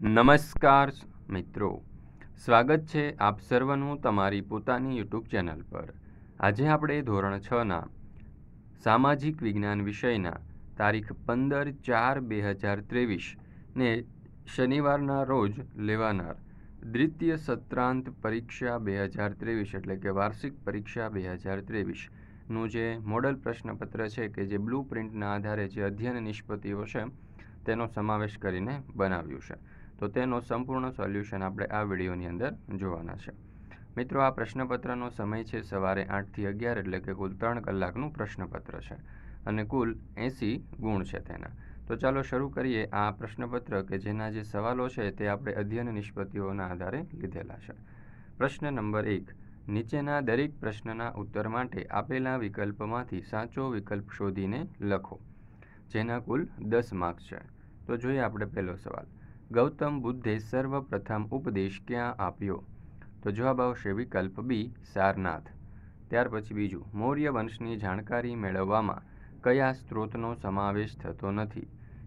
નમસ્કાર મિત્રો સ્વાગત છે આપ સર્વનું તમારી પોતાની યુટ્યુબ ચેનલ પર આજે આપણે ધોરણ છના સામાજિક વિજ્ઞાન વિષયના તારીખ પંદર ચાર બે હજાર ત્રેવીસને શનિવારના રોજ લેવાનાર દ્વિતીય સત્રાંત પરીક્ષા બે હજાર ત્રેવીસ એટલે કે વાર્ષિક પરીક્ષા બે હજાર ત્રેવીસનું જે મોડલ પ્રશ્નપત્ર છે કે જે બ્લુ પ્રિન્ટના આધારે જે અધ્યયન નિષ્પતિઓ છે તેનો સમાવેશ કરીને બનાવ્યું છે તો તેનો સંપૂર્ણ સોલ્યુશન આપણે આ વિડીયોની અંદર જોવાના છે મિત્રો આ પ્રશ્નપત્રનો સમય છે સવારે આઠથી અગિયાર એટલે કે કુલ ત્રણ કલાકનું પ્રશ્નપત્ર છે અને કુલ એંસી ગુણ છે તેના તો ચાલો શરૂ કરીએ આ પ્રશ્નપત્ર કે જેના જે સવાલો છે તે આપણે અધ્યયન નિષ્પત્તિઓના આધારે લીધેલા છે પ્રશ્ન નંબર એક નીચેના દરેક પ્રશ્નના ઉત્તર માટે આપેલા વિકલ્પમાંથી સાચો વિકલ્પ શોધીને લખો જેના કુલ દસ માર્ક્સ છે તો જોઈએ આપણે પહેલો સવાલ ગૌતમ બુદ્ધે સર્વપ્રથમ ઉપદેશ ક્યાં આપ્યો તો જવાબ આવશે વિકલ્પ બી સારનાથ ત્યાર પછી બીજું મૌર્ય વંશની જાણકારી મેળવવામાં કયા સ્ત્રોતનો સમાવેશ થતો નથી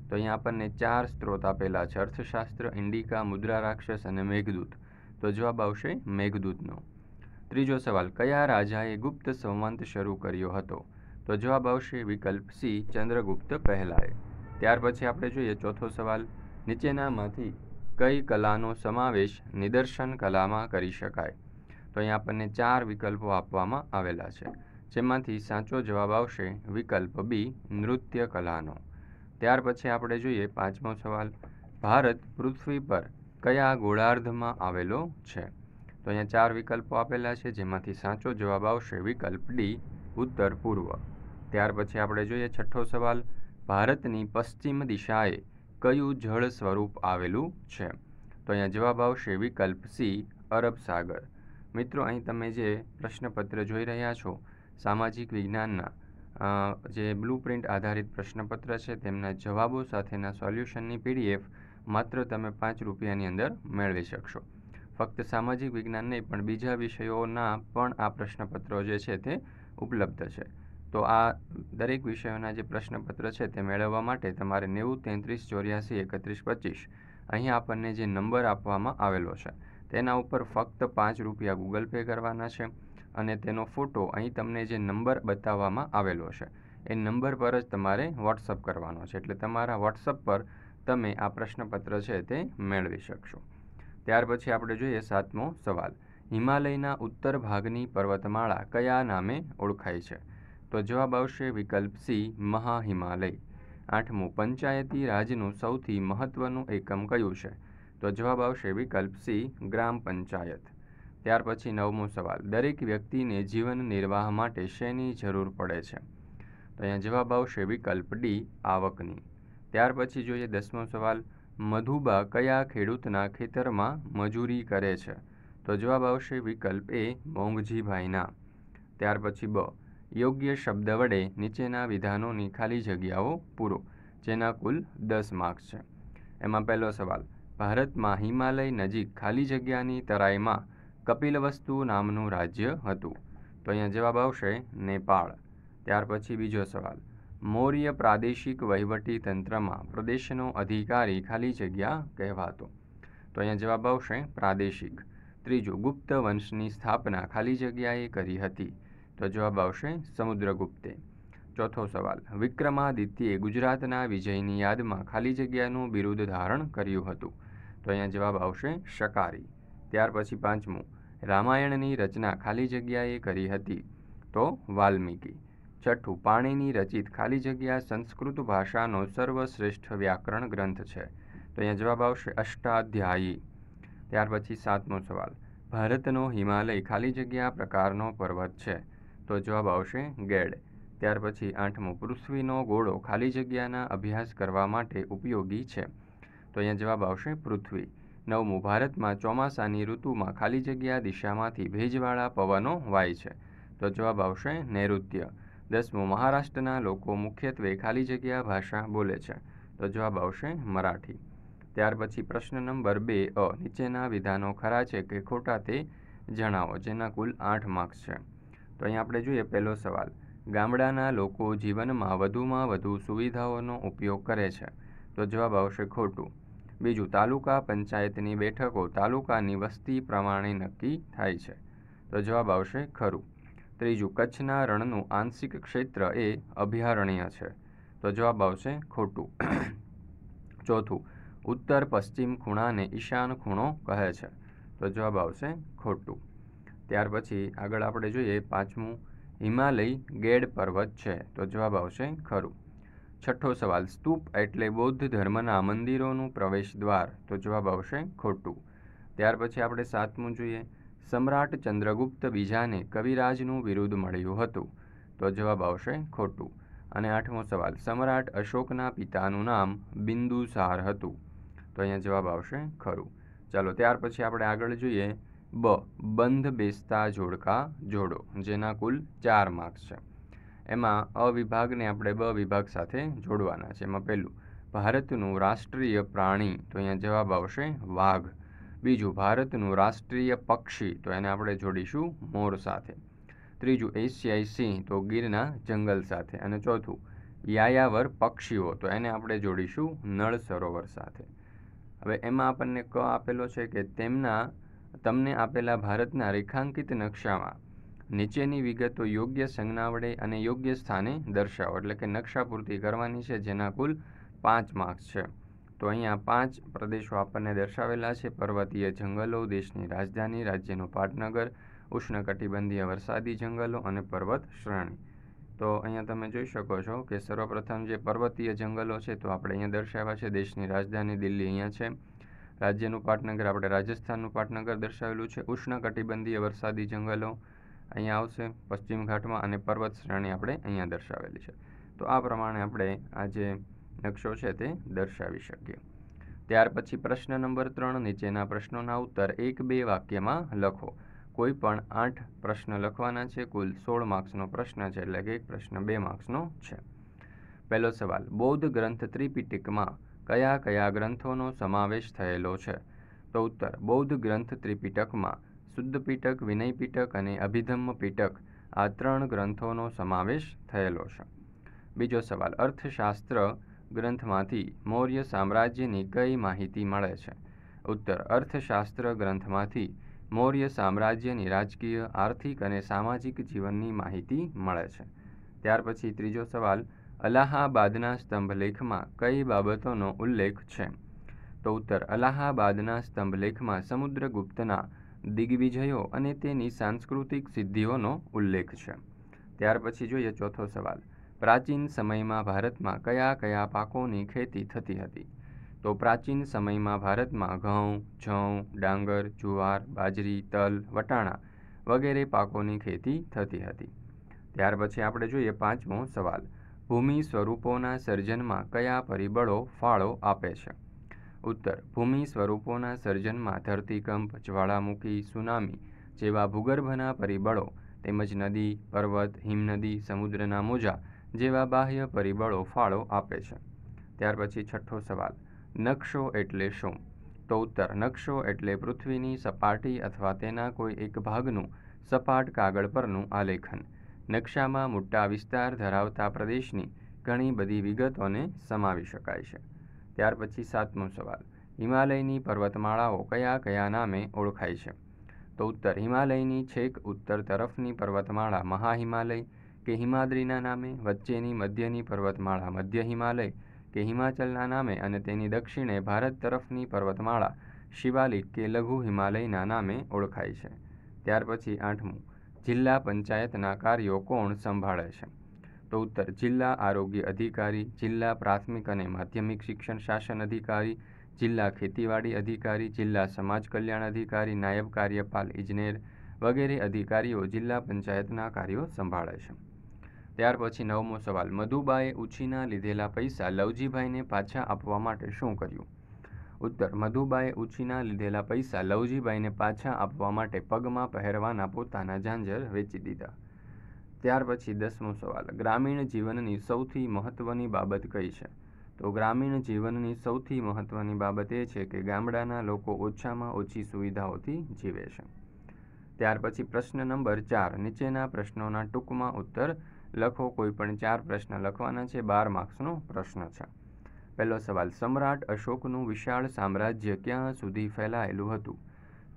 તો અહીં આપણને ચાર સ્ત્રોત આપેલા છે અર્થશાસ્ત્ર ઇન્ડિકા મુદ્રા રાક્ષસ અને મેઘદૂત તો જવાબ આવશે મેઘદૂતનો ત્રીજો સવાલ કયા રાજાએ ગુપ્ત સંવંત શરૂ કર્યો હતો તો જવાબ આવશે વિકલ્પ સી ચંદ્રગુપ્ત પહેલાએ ત્યાર પછી આપણે જોઈએ ચોથો સવાલ નીચેનામાંથી કઈ કલાનો સમાવેશ નિદર્શન કલામાં કરી શકાય તો અહીંયા આપણને ચાર વિકલ્પો આપવામાં આવેલા છે જેમાંથી સાચો જવાબ આવશે વિકલ્પ બી નૃત્ય કલાનો ત્યાર પછી આપણે જોઈએ પાંચમો સવાલ ભારત પૃથ્વી પર કયા ગોળાર્ધમાં આવેલો છે તો અહીંયા ચાર વિકલ્પો આપેલા છે જેમાંથી સાચો જવાબ આવશે વિકલ્પ ડી ઉત્તર પૂર્વ ત્યાર પછી આપણે જોઈએ છઠ્ઠો સવાલ ભારતની પશ્ચિમ દિશાએ કયું જળ સ્વરૂપ આવેલું છે તો અહીંયા જવાબ આવશે વિકલ્પ સી અરબ સાગર મિત્રો અહીં તમે જે પ્રશ્નપત્ર જોઈ રહ્યા છો સામાજિક વિજ્ઞાનના જે બ્લુપ્રિન્ટ આધારિત પ્રશ્નપત્ર છે તેમના જવાબો સાથેના સોલ્યુશનની પીડીએફ માત્ર તમે પાંચ રૂપિયાની અંદર મેળવી શકશો ફક્ત સામાજિક વિજ્ઞાન નહીં પણ બીજા વિષયોના પણ આ પ્રશ્નપત્રો જે છે તે ઉપલબ્ધ છે તો આ દરેક વિષયોના જે પ્રશ્નપત્ર છે તે મેળવવા માટે તમારે નેવું તેત્રીસ ચોર્યાસી એકત્રીસ પચીસ અહીં આપણને જે નંબર આપવામાં આવેલો છે તેના ઉપર ફક્ત પાંચ રૂપિયા ગૂગલ પે કરવાના છે અને તેનો ફોટો અહીં તમને જે નંબર બતાવવામાં આવેલો છે એ નંબર પર જ તમારે વોટ્સઅપ કરવાનો છે એટલે તમારા વોટ્સઅપ પર તમે આ પ્રશ્નપત્ર છે તે મેળવી શકશો ત્યાર પછી આપણે જોઈએ સાતમો સવાલ હિમાલયના ઉત્તર ભાગની પર્વતમાળા કયા નામે ઓળખાય છે તો જવાબ આવશે વિકલ્પ સી મહાહિમાલય આઠમું પંચાયતી રાજનું સૌથી મહત્ત્વનું એકમ કયું છે તો જવાબ આવશે વિકલ્પ સી ગ્રામ પંચાયત ત્યાર પછી નવમો સવાલ દરેક વ્યક્તિને જીવન નિર્વાહ માટે શેની જરૂર પડે છે તો અહીંયા જવાબ આવશે વિકલ્પ ડી આવકની ત્યાર પછી જોઈએ દસમો સવાલ મધુબા કયા ખેડૂતના ખેતરમાં મજૂરી કરે છે તો જવાબ આવશે વિકલ્પ એ મોંઘજીભાઈના ત્યાર પછી બ યોગ્ય શબ્દ વડે નીચેના વિધાનોની ખાલી જગ્યાઓ પૂરો જેના કુલ દસ માર્ક્સ છે એમાં પહેલો સવાલ ભારતમાં હિમાલય નજીક ખાલી જગ્યાની તરાઈમાં કપિલવસ્તુ નામનું રાજ્ય હતું તો અહીંયા જવાબ આવશે નેપાળ ત્યાર પછી બીજો સવાલ મૌર્ય પ્રાદેશિક વહીવટી તંત્રમાં પ્રદેશનો અધિકારી ખાલી જગ્યા કહેવાતો તો અહીંયા જવાબ આવશે પ્રાદેશિક ત્રીજું ગુપ્ત વંશની સ્થાપના ખાલી જગ્યાએ કરી હતી તો જવાબ આવશે સમુદ્રગુપ્તે ચોથો સવાલ વિક્રમાદિત્યએ ગુજરાતના વિજયની યાદમાં ખાલી જગ્યાનું બિરુદ ધારણ કર્યું હતું તો અહીંયા જવાબ આવશે શકારી ત્યાર પછી પાંચમું રામાયણની રચના ખાલી જગ્યાએ કરી હતી તો વાલ્મીકી છઠ્ઠું પાણીની રચિત ખાલી જગ્યા સંસ્કૃત ભાષાનો સર્વશ્રેષ્ઠ વ્યાકરણ ગ્રંથ છે તો અહીંયા જવાબ આવશે અષ્ટાધ્યાયી ત્યાર પછી સાતમો સવાલ ભારતનો હિમાલય ખાલી જગ્યા પ્રકારનો પર્વત છે તો જવાબ આવશે ગેડ ત્યાર પછી આઠમું પૃથ્વીનો ગોળો ખાલી જગ્યાના અભ્યાસ કરવા માટે ઉપયોગી છે તો અહીંયા જવાબ આવશે પૃથ્વી નવમું ભારતમાં ચોમાસાની ઋતુમાં ખાલી જગ્યા દિશામાંથી ભેજવાળા પવનો વાય છે તો જવાબ આવશે નૈઋત્ય દસમું મહારાષ્ટ્રના લોકો મુખ્યત્વે ખાલી જગ્યા ભાષા બોલે છે તો જવાબ આવશે મરાઠી ત્યાર પછી પ્રશ્ન નંબર બે અ નીચેના વિધાનો ખરા છે કે ખોટા તે જણાવો જેના કુલ આઠ માર્ક્સ છે તો અહીં આપણે જોઈએ પહેલો સવાલ ગામડાના લોકો જીવનમાં વધુમાં વધુ સુવિધાઓનો ઉપયોગ કરે છે તો જવાબ આવશે ખોટું બીજું તાલુકા પંચાયતની બેઠકો તાલુકાની વસ્તી પ્રમાણે નક્કી થાય છે તો જવાબ આવશે ખરું ત્રીજું કચ્છના રણનું આંશિક ક્ષેત્ર એ અભયારણ્ય છે તો જવાબ આવશે ખોટું ચોથું ઉત્તર પશ્ચિમ ખૂણાને ઈશાન ખૂણો કહે છે તો જવાબ આવશે ખોટું ત્યાર પછી આગળ આપણે જોઈએ પાંચમું હિમાલય ગેડ પર્વત છે તો જવાબ આવશે ખરું છઠ્ઠો સવાલ સ્તૂપ એટલે બૌદ્ધ ધર્મના મંદિરોનું પ્રવેશ દ્વાર તો જવાબ આવશે ખોટું ત્યાર પછી આપણે સાતમું જોઈએ સમ્રાટ ચંદ્રગુપ્ત બીજાને કવિરાજનું વિરુદ્ધ મળ્યું હતું તો જવાબ આવશે ખોટું અને આઠમો સવાલ સમ્રાટ અશોકના પિતાનું નામ બિંદુસાર હતું તો અહીંયા જવાબ આવશે ખરું ચાલો ત્યાર પછી આપણે આગળ જોઈએ બ બંધ બેસતા જોડકા જોડો જેના કુલ ચાર માર્ક્સ છે એમાં અવિભાગને આપણે બ વિભાગ સાથે જોડવાના છે એમાં પહેલું ભારતનું રાષ્ટ્રીય પ્રાણી તો અહીંયા જવાબ આવશે વાઘ બીજું ભારતનું રાષ્ટ્રીય પક્ષી તો એને આપણે જોડીશું મોર સાથે ત્રીજું એશિયાઈ સિંહ તો ગીરના જંગલ સાથે અને ચોથું યાયાવર પક્ષીઓ તો એને આપણે જોડીશું નળ સરોવર સાથે હવે એમાં આપણને ક આપેલો છે કે તેમના તમને આપેલા ભારતના રેખાંકિત નકશામાં નીચેની વિગતો યોગ્ય સંજ્ઞાવડે અને યોગ્ય સ્થાને દર્શાવો એટલે કે નકશા પૂર્તિ કરવાની છે જેના કુલ પાંચ માર્ક્સ છે તો અહીંયા પાંચ પ્રદેશો આપણને દર્શાવેલા છે પર્વતીય જંગલો દેશની રાજધાની રાજ્યનું પાટનગર ઉષ્ણકટિબંધીય વરસાદી જંગલો અને પર્વત શ્રેણી તો અહીંયા તમે જોઈ શકો છો કે સર્વપ્રથમ જે પર્વતીય જંગલો છે તો આપણે અહીંયા દર્શાવ્યા છે દેશની રાજધાની દિલ્હી અહીંયા છે રાજ્યનું પાટનગર આપણે રાજસ્થાનનું પાટનગર દર્શાવેલું છે ઉષ્ણકટિબંધીય વરસાદી જંગલો અહીંયા આવશે પશ્ચિમ ઘાટમાં અને પર્વત શ્રેણી આપણે અહીંયા દર્શાવેલી છે તો આ પ્રમાણે આપણે આ જે નકશો છે તે દર્શાવી શકીએ ત્યાર પછી પ્રશ્ન નંબર ત્રણ નીચેના પ્રશ્નોના ઉત્તર એક બે વાક્યમાં લખો કોઈ પણ આઠ પ્રશ્ન લખવાના છે કુલ સોળ માર્ક્સનો પ્રશ્ન છે એટલે કે એક પ્રશ્ન બે માર્ક્સનો છે પહેલો સવાલ બૌદ્ધ ગ્રંથ ત્રિપિટકમાં કયા કયા ગ્રંથોનો સમાવેશ થયેલો છે તો ઉત્તર બૌદ્ધ ગ્રંથ ત્રિપિટકમાં શુદ્ધપિટક વિનયપિટક અને અભિધમ્મ પિટક આ ત્રણ ગ્રંથોનો સમાવેશ થયેલો છે બીજો સવાલ અર્થશાસ્ત્ર ગ્રંથમાંથી મૌર્ય સામ્રાજ્યની કઈ માહિતી મળે છે ઉત્તર અર્થશાસ્ત્ર ગ્રંથમાંથી મૌર્ય સામ્રાજ્યની રાજકીય આર્થિક અને સામાજિક જીવનની માહિતી મળે છે ત્યાર પછી ત્રીજો સવાલ અલાહાબાદના સ્તંભલેખમાં કઈ બાબતોનો ઉલ્લેખ છે તો ઉત્તર અલાહાબાદના સ્તંભલેખમાં સમુદ્રગુપ્તના દિગ્વિજયો અને તેની સાંસ્કૃતિક સિદ્ધિઓનો ઉલ્લેખ છે ત્યાર પછી જોઈએ ચોથો સવાલ પ્રાચીન સમયમાં ભારતમાં કયા કયા પાકોની ખેતી થતી હતી તો પ્રાચીન સમયમાં ભારતમાં ઘઉં જવ ડાંગર જુવાર બાજરી તલ વટાણા વગેરે પાકોની ખેતી થતી હતી ત્યાર પછી આપણે જોઈએ પાંચમો સવાલ ભૂમિ સ્વરૂપોના સર્જનમાં કયા પરિબળો ફાળો આપે છે ઉત્તર ભૂમિ સ્વરૂપોના સર્જનમાં ધરતીકંપ જ્વાળામુખી સુનામી જેવા ભૂગર્ભના પરિબળો તેમજ નદી પર્વત હિમનદી સમુદ્રના મોજા જેવા બાહ્ય પરિબળો ફાળો આપે છે ત્યાર પછી છઠ્ઠો સવાલ નકશો એટલે શું તો ઉત્તર નકશો એટલે પૃથ્વીની સપાટી અથવા તેના કોઈ એક ભાગનું સપાટ કાગળ પરનું આલેખન નકશામાં મોટા વિસ્તાર ધરાવતા પ્રદેશની ઘણી બધી વિગતોને સમાવી શકાય છે ત્યાર પછી સાતમો સવાલ હિમાલયની પર્વતમાળાઓ કયા કયા નામે ઓળખાય છે તો ઉત્તર હિમાલયની છેક ઉત્તર તરફની પર્વતમાળા મહાહિમાલય કે હિમાદ્રીના નામે વચ્ચેની મધ્યની પર્વતમાળા મધ્ય હિમાલય કે હિમાચલના નામે અને તેની દક્ષિણે ભારત તરફની પર્વતમાળા શિવાલિક કે લઘુ હિમાલયના નામે ઓળખાય છે ત્યાર પછી આઠમું જિલ્લા પંચાયતના કાર્યો કોણ સંભાળે છે તો ઉત્તર જિલ્લા આરોગ્ય અધિકારી જિલ્લા પ્રાથમિક અને માધ્યમિક શિક્ષણ શાસન અધિકારી જિલ્લા ખેતીવાડી અધિકારી જિલ્લા સમાજ કલ્યાણ અધિકારી નાયબ કાર્યપાલ ઇજનેર વગેરે અધિકારીઓ જિલ્લા પંચાયતના કાર્યો સંભાળે છે ત્યાર પછી નવમો સવાલ મધુબાએ ઉછીના લીધેલા પૈસા લવજીભાઈને પાછા આપવા માટે શું કર્યું ઉત્તર મધુબાએ ઉછીના લીધેલા પૈસા લવજીબાઈને પાછા આપવા માટે પગમાં પહેરવાના પોતાના ઝાંઝર વેચી દીધા ત્યાર પછી દસમો સવાલ ગ્રામીણ જીવનની સૌથી મહત્ત્વની બાબત કઈ છે તો ગ્રામીણ જીવનની સૌથી મહત્ત્વની બાબત એ છે કે ગામડાના લોકો ઓછામાં ઓછી સુવિધાઓથી જીવે છે ત્યાર પછી પ્રશ્ન નંબર ચાર નીચેના પ્રશ્નોના ટૂંકમાં ઉત્તર લખો કોઈ પણ ચાર પ્રશ્ન લખવાના છે બાર માર્ક્સનો પ્રશ્ન છે પહેલો સવાલ સમ્રાટ અશોકનું વિશાળ સામ્રાજ્ય ક્યાં સુધી ફેલાયેલું હતું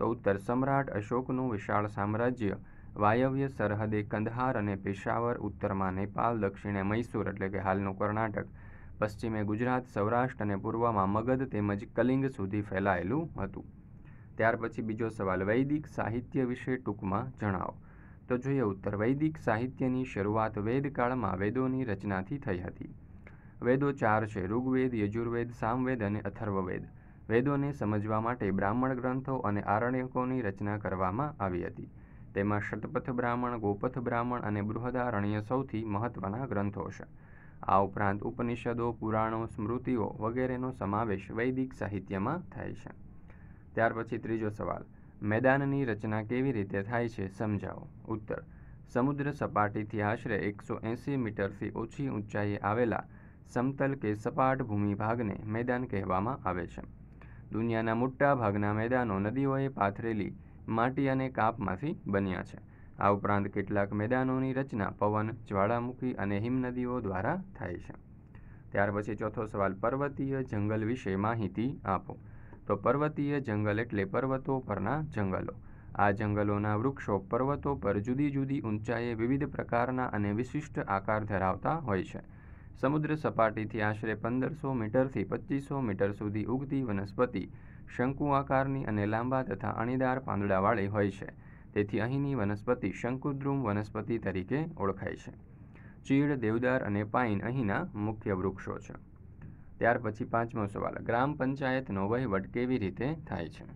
તો ઉત્તર સમ્રાટ અશોકનું વિશાળ સામ્રાજ્ય વાયવ્ય સરહદે કંદહાર અને પેશાવર ઉત્તરમાં નેપાલ દક્ષિણે મૈસૂર એટલે કે હાલનું કર્ણાટક પશ્ચિમે ગુજરાત સૌરાષ્ટ્ર અને પૂર્વમાં મગધ તેમજ કલિંગ સુધી ફેલાયેલું હતું ત્યાર પછી બીજો સવાલ વૈદિક સાહિત્ય વિશે ટૂંકમાં જણાવો તો જોઈએ ઉત્તર વૈદિક સાહિત્યની શરૂઆત વેદકાળમાં વેદોની રચનાથી થઈ હતી વેદો ચાર છે ઋગ્વેદ યજુર્વેદ સામવેદ અને અથર્વવેદ વેદોને સમજવા માટે બ્રાહ્મણ ગ્રંથો અને આરણ્યકોની રચના કરવામાં આવી હતી તેમાં શતપથ બ્રાહ્મણ ગોપથ બ્રાહ્મણ અને બૃહદારણ્ય સૌથી મહત્ત્વના ગ્રંથો છે આ ઉપરાંત ઉપનિષદો પુરાણો સ્મૃતિઓ વગેરેનો સમાવેશ વૈદિક સાહિત્યમાં થાય છે ત્યાર પછી ત્રીજો સવાલ મેદાનની રચના કેવી રીતે થાય છે સમજાવો ઉત્તર સમુદ્ર સપાટીથી આશરે એકસો એંસી મીટરથી ઓછી ઊંચાઈએ આવેલા સમતલ કે સપાટ ભૂમિ ભાગને મેદાન કહેવામાં આવે છે દુનિયાના મોટા ભાગના મેદાનો નદીઓએ પાથરેલી માટી અને કાપમાંથી બન્યા છે આ ઉપરાંત કેટલાક મેદાનોની રચના પવન જ્વાળામુખી અને હિમનદીઓ દ્વારા થાય છે ત્યાર પછી ચોથો સવાલ પર્વતીય જંગલ વિશે માહિતી આપો તો પર્વતીય જંગલ એટલે પર્વતો પરના જંગલો આ જંગલોના વૃક્ષો પર્વતો પર જુદી જુદી ઊંચાઈએ વિવિધ પ્રકારના અને વિશિષ્ટ આકાર ધરાવતા હોય છે સમુદ્ર સપાટીથી આશરે પંદરસો મીટરથી પચીસો મીટર સુધી ઉગતી વનસ્પતિ શંકુ આકારની અને લાંબા તથા અણીદાર પાંદડાવાળી હોય છે તેથી અહીંની વનસ્પતિ શંકુદ્રુમ વનસ્પતિ તરીકે ઓળખાય છે ચીડ દેવદાર અને પાઇન અહીંના મુખ્ય વૃક્ષો છે ત્યાર પછી પાંચમો સવાલ ગ્રામ પંચાયતનો વહીવટ કેવી રીતે થાય છે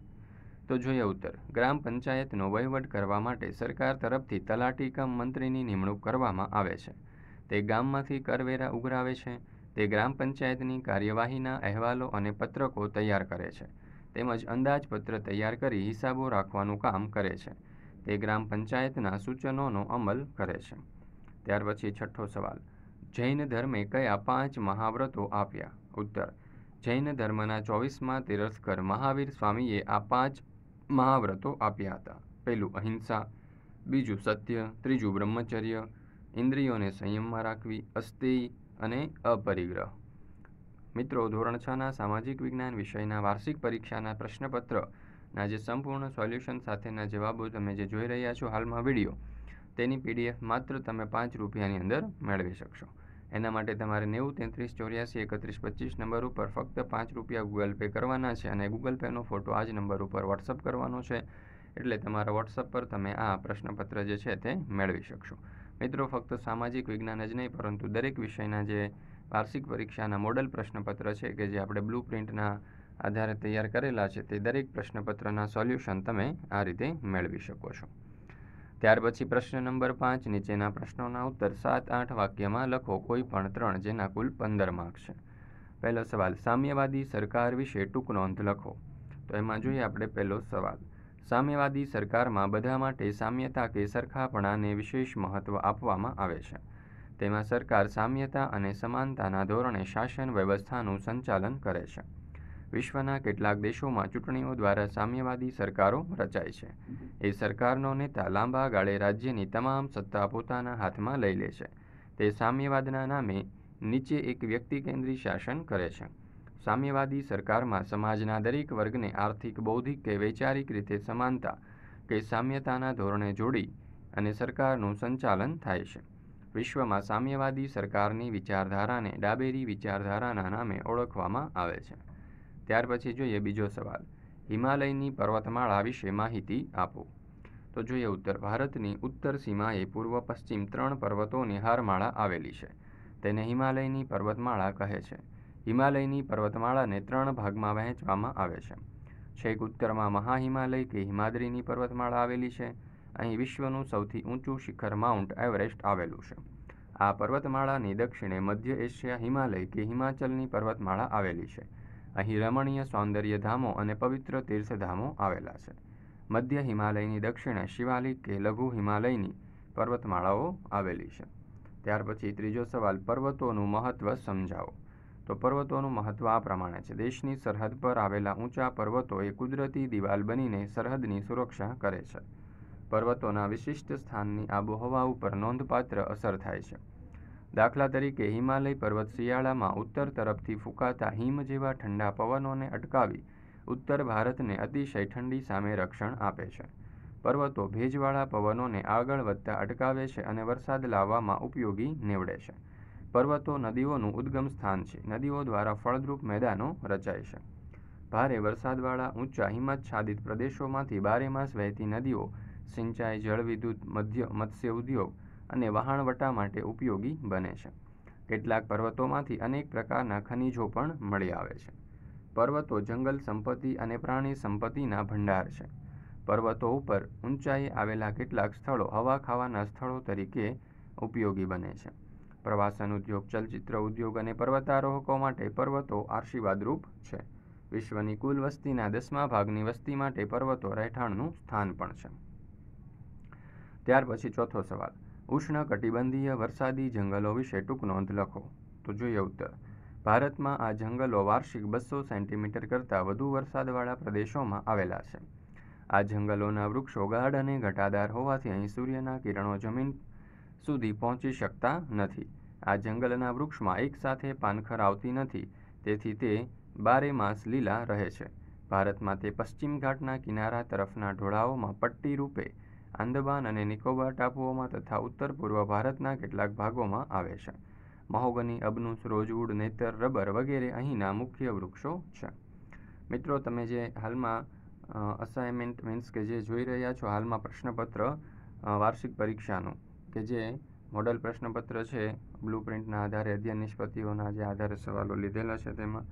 તો જોઈએ ઉત્તર ગ્રામ પંચાયતનો વહીવટ કરવા માટે સરકાર તરફથી તલાટી કમ મંત્રીની નિમણૂક કરવામાં આવે છે તે ગામમાંથી કરવેરા ઉઘરાવે છે તે ગ્રામ પંચાયતની કાર્યવાહીના અહેવાલો અને પત્રકો તૈયાર કરે છે તેમજ અંદાજપત્ર તૈયાર કરી હિસાબો રાખવાનું કામ કરે છે તે ગ્રામ પંચાયતના સૂચનોનો અમલ કરે છે ત્યાર પછી છઠ્ઠો સવાલ જૈન ધર્મે કયા પાંચ મહાવ્રતો આપ્યા ઉત્તર જૈન ધર્મના ચોવીસમાં તિરસ્કર મહાવીર સ્વામીએ આ પાંચ મહાવ્રતો આપ્યા હતા પહેલું અહિંસા બીજું સત્ય ત્રીજું બ્રહ્મચર્ય ઇન્દ્રિયોને સંયમમાં રાખવી અસ્થિ અને અપરિગ્રહ મિત્રો ધોરણ છના સામાજિક વિજ્ઞાન વિષયના વાર્ષિક પરીક્ષાના પ્રશ્નપત્રના જે સંપૂર્ણ સોલ્યુશન સાથેના જવાબો તમે જે જોઈ રહ્યા છો હાલમાં વિડીયો તેની પીડીએફ માત્ર તમે પાંચ રૂપિયાની અંદર મેળવી શકશો એના માટે તમારે નેવું તેત્રીસ ચોર્યાસી એકત્રીસ પચીસ નંબર ઉપર ફક્ત પાંચ રૂપિયા ગૂગલ પે કરવાના છે અને ગૂગલ પેનો ફોટો આ જ નંબર ઉપર વોટ્સઅપ કરવાનો છે એટલે તમારા વોટ્સઅપ પર તમે આ પ્રશ્નપત્ર જે છે તે મેળવી શકશો મિત્રો ફક્ત સામાજિક વિજ્ઞાન જ નહીં પરંતુ દરેક વિષયના જે વાર્ષિક પરીક્ષાના મોડલ પ્રશ્નપત્ર છે કે જે આપણે બ્લુ પ્રિન્ટના આધારે તૈયાર કરેલા છે તે દરેક પ્રશ્નપત્રના સોલ્યુશન તમે આ રીતે મેળવી શકો છો ત્યાર પછી પ્રશ્ન નંબર પાંચ નીચેના પ્રશ્નોના ઉત્તર સાત આઠ વાક્યમાં લખો કોઈ પણ ત્રણ જેના કુલ પંદર માર્ક છે પહેલો સવાલ સામ્યવાદી સરકાર વિશે ટૂંક નોંધ લખો તો એમાં જોઈએ આપણે પહેલો સવાલ સામ્યવાદી સરકારમાં બધા માટે સામ્યતા કે સરખાપણાને વિશેષ મહત્ત્વ આપવામાં આવે છે તેમાં સરકાર સામ્યતા અને સમાનતાના ધોરણે શાસન વ્યવસ્થાનું સંચાલન કરે છે વિશ્વના કેટલાક દેશોમાં ચૂંટણીઓ દ્વારા સામ્યવાદી સરકારો રચાય છે એ સરકારનો નેતા લાંબા ગાળે રાજ્યની તમામ સત્તા પોતાના હાથમાં લઈ લે છે તે સામ્યવાદના નામે નીચે એક વ્યક્તિ કેન્દ્રી શાસન કરે છે સામ્યવાદી સરકારમાં સમાજના દરેક વર્ગને આર્થિક બૌદ્ધિક કે વૈચારિક રીતે સમાનતા કે સામ્યતાના ધોરણે જોડી અને સરકારનું સંચાલન થાય છે વિશ્વમાં સામ્યવાદી સરકારની વિચારધારાને ડાબેરી વિચારધારાના નામે ઓળખવામાં આવે છે ત્યાર પછી જોઈએ બીજો સવાલ હિમાલયની પર્વતમાળા વિશે માહિતી આપો તો જોઈએ ઉત્તર ભારતની ઉત્તર સીમાએ પૂર્વ પશ્ચિમ ત્રણ પર્વતોની હારમાળા આવેલી છે તેને હિમાલયની પર્વતમાળા કહે છે હિમાલયની પર્વતમાળાને ત્રણ ભાગમાં વહેંચવામાં આવે છે છેક ઉત્તરમાં મહાહિમાલય કે હિમાદ્રીની પર્વતમાળા આવેલી છે અહીં વિશ્વનું સૌથી ઊંચું શિખર માઉન્ટ એવરેસ્ટ આવેલું છે આ પર્વતમાળાની દક્ષિણે મધ્ય એશિયા હિમાલય કે હિમાચલની પર્વતમાળા આવેલી છે અહીં રમણીય સૌંદર્ય ધામો અને પવિત્ર તીર્થધામો આવેલા છે મધ્ય હિમાલયની દક્ષિણે શિવાલિક કે લઘુ હિમાલયની પર્વતમાળાઓ આવેલી છે ત્યાર પછી ત્રીજો સવાલ પર્વતોનું મહત્ત્વ સમજાવો તો પર્વતોનું મહત્ત્વ આ પ્રમાણે છે દેશની સરહદ પર આવેલા ઊંચા પર્વતો એ કુદરતી દિવાલ બનીને સરહદની સુરક્ષા કરે છે પર્વતોના વિશિષ્ટ સ્થાનની આબોહવા ઉપર નોંધપાત્ર અસર થાય છે દાખલા તરીકે હિમાલય પર્વત શિયાળામાં ઉત્તર તરફથી ફૂંકાતા હિમ જેવા ઠંડા પવનોને અટકાવી ઉત્તર ભારતને અતિશય ઠંડી સામે રક્ષણ આપે છે પર્વતો ભેજવાળા પવનોને આગળ વધતા અટકાવે છે અને વરસાદ લાવવામાં ઉપયોગી નીવડે છે પર્વતો નદીઓનું ઉદ્ગમ સ્થાન છે નદીઓ દ્વારા ફળદ્રુપ મેદાનો રચાય છે ભારે વરસાદવાળા ઊંચા હિમાચ્છાદિત પ્રદેશોમાંથી બારેમાસ વહેતી નદીઓ સિંચાઈ જળવિદ્યુત મધ્ય મત્સ્ય ઉદ્યોગ અને વહાણવટા માટે ઉપયોગી બને છે કેટલાક પર્વતોમાંથી અનેક પ્રકારના ખનિજો પણ મળી આવે છે પર્વતો જંગલ સંપત્તિ અને પ્રાણી સંપત્તિના ભંડાર છે પર્વતો ઉપર ઊંચાઈ આવેલા કેટલાક સ્થળો હવા ખાવાના સ્થળો તરીકે ઉપયોગી બને છે પ્રવાસન ઉદ્યોગ ચલચિત્ર ઉદ્યોગ અને પર્વતારોહકો માટે પર્વતો આશીર્વાદરૂપ છે વિશ્વની કુલ વસ્તીના દસમા ભાગની વસ્તી માટે પર્વતો રહેઠાણનું સ્થાન પણ છે ત્યાર પછી ચોથો સવાલ ઉષ્ણ કટિબંધીય વરસાદી જંગલો વિશે ટૂંક નોંધ લખો તો જોઈએ ઉત્તર ભારતમાં આ જંગલો વાર્ષિક બસો સેન્ટીમીટર કરતાં વધુ વરસાદવાળા પ્રદેશોમાં આવેલા છે આ જંગલોના વૃક્ષો ગાઢ અને ઘટાદાર હોવાથી અહીં સૂર્યના કિરણો જમીન સુધી પહોંચી શકતા નથી આ જંગલના વૃક્ષમાં એકસાથે પાનખર આવતી નથી તેથી તે બારે માસ લીલા રહે છે ભારતમાં તે પશ્ચિમ ઘાટના કિનારા તરફના ઢોળાવોમાં પટ્ટી રૂપે આંદમાન અને નિકોબાર ટાપુઓમાં તથા ઉત્તર પૂર્વ ભારતના કેટલાક ભાગોમાં આવે છે મહોગની અબનુસ રોજવુડ નેતર રબર વગેરે અહીંના મુખ્ય વૃક્ષો છે મિત્રો તમે જે હાલમાં અસાઇનમેન્ટ મીન્સ કે જે જોઈ રહ્યા છો હાલમાં પ્રશ્નપત્ર વાર્ષિક પરીક્ષાનું કે જે મોડલ પ્રશ્નપત્ર છે બ્લુ પ્રિન્ટના આધારે અધ્યયન નિષ્પત્તિઓના જે આધારે સવાલો લીધેલા છે તેમાં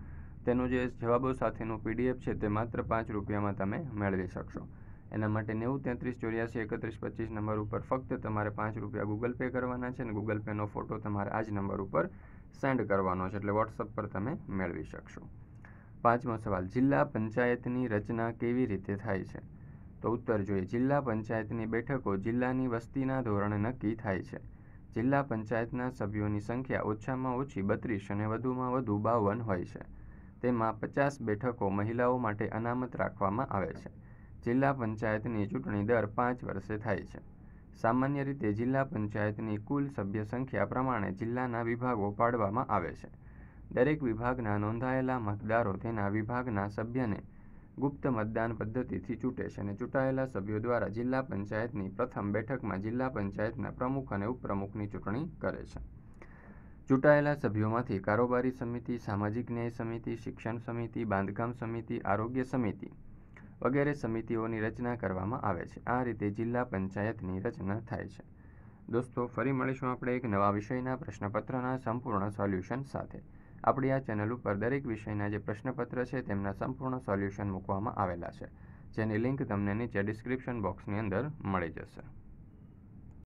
તેનું જે જવાબો સાથેનું પીડીએફ છે તે માત્ર પાંચ રૂપિયામાં તમે મેળવી શકશો એના માટે નેવું તેત્રીસ ચોર્યાસી એકત્રીસ પચીસ નંબર ઉપર ફક્ત તમારે પાંચ રૂપિયા ગૂગલ પે કરવાના છે અને ગૂગલ પેનો ફોટો તમારે આ જ નંબર ઉપર સેન્ડ કરવાનો છે એટલે વોટ્સઅપ પર તમે મેળવી શકશો પાંચમો સવાલ જિલ્લા પંચાયતની રચના કેવી રીતે થાય છે તો ઉત્તર જોઈએ જિલ્લા પંચાયતની બેઠકો જિલ્લાની વસ્તીના ધોરણે નક્કી થાય છે જિલ્લા પંચાયતના સભ્યોની સંખ્યા ઓછામાં ઓછી બત્રીસ અને વધુમાં વધુ બાવન હોય છે તેમાં પચાસ બેઠકો મહિલાઓ માટે અનામત રાખવામાં આવે છે જિલ્લા પંચાયતની ચૂંટણી દર પાંચ વર્ષે થાય છે સામાન્ય રીતે જિલ્લા પંચાયતની કુલ સભ્ય સંખ્યા પ્રમાણે જિલ્લાના વિભાગો પાડવામાં આવે છે દરેક વિભાગના નોંધાયેલા મતદારો તેના વિભાગના સભ્યને ગુપ્ત મતદાન પદ્ધતિથી ચૂંટે છે અને ચૂંટાયેલા સભ્યો દ્વારા જિલ્લા પંચાયતની પ્રથમ બેઠકમાં જિલ્લા પંચાયતના પ્રમુખ અને ઉપપ્રમુખની ચૂંટણી કરે છે ચૂંટાયેલા સભ્યોમાંથી કારોબારી સમિતિ સામાજિક ન્યાય સમિતિ શિક્ષણ સમિતિ બાંધકામ સમિતિ આરોગ્ય સમિતિ વગેરે સમિતિઓની રચના કરવામાં આવે છે આ રીતે જિલ્લા પંચાયતની રચના થાય છે દોસ્તો ફરી મળીશું આપણે એક નવા વિષયના પ્રશ્નપત્રના સંપૂર્ણ સોલ્યુશન સાથે આપણી આ ચેનલ ઉપર દરેક વિષયના જે પ્રશ્નપત્ર છે તેમના સંપૂર્ણ સોલ્યુશન મૂકવામાં આવેલા છે જેની લિંક તમને નીચે ડિસ્ક્રિપ્શન બોક્સની અંદર મળી જશે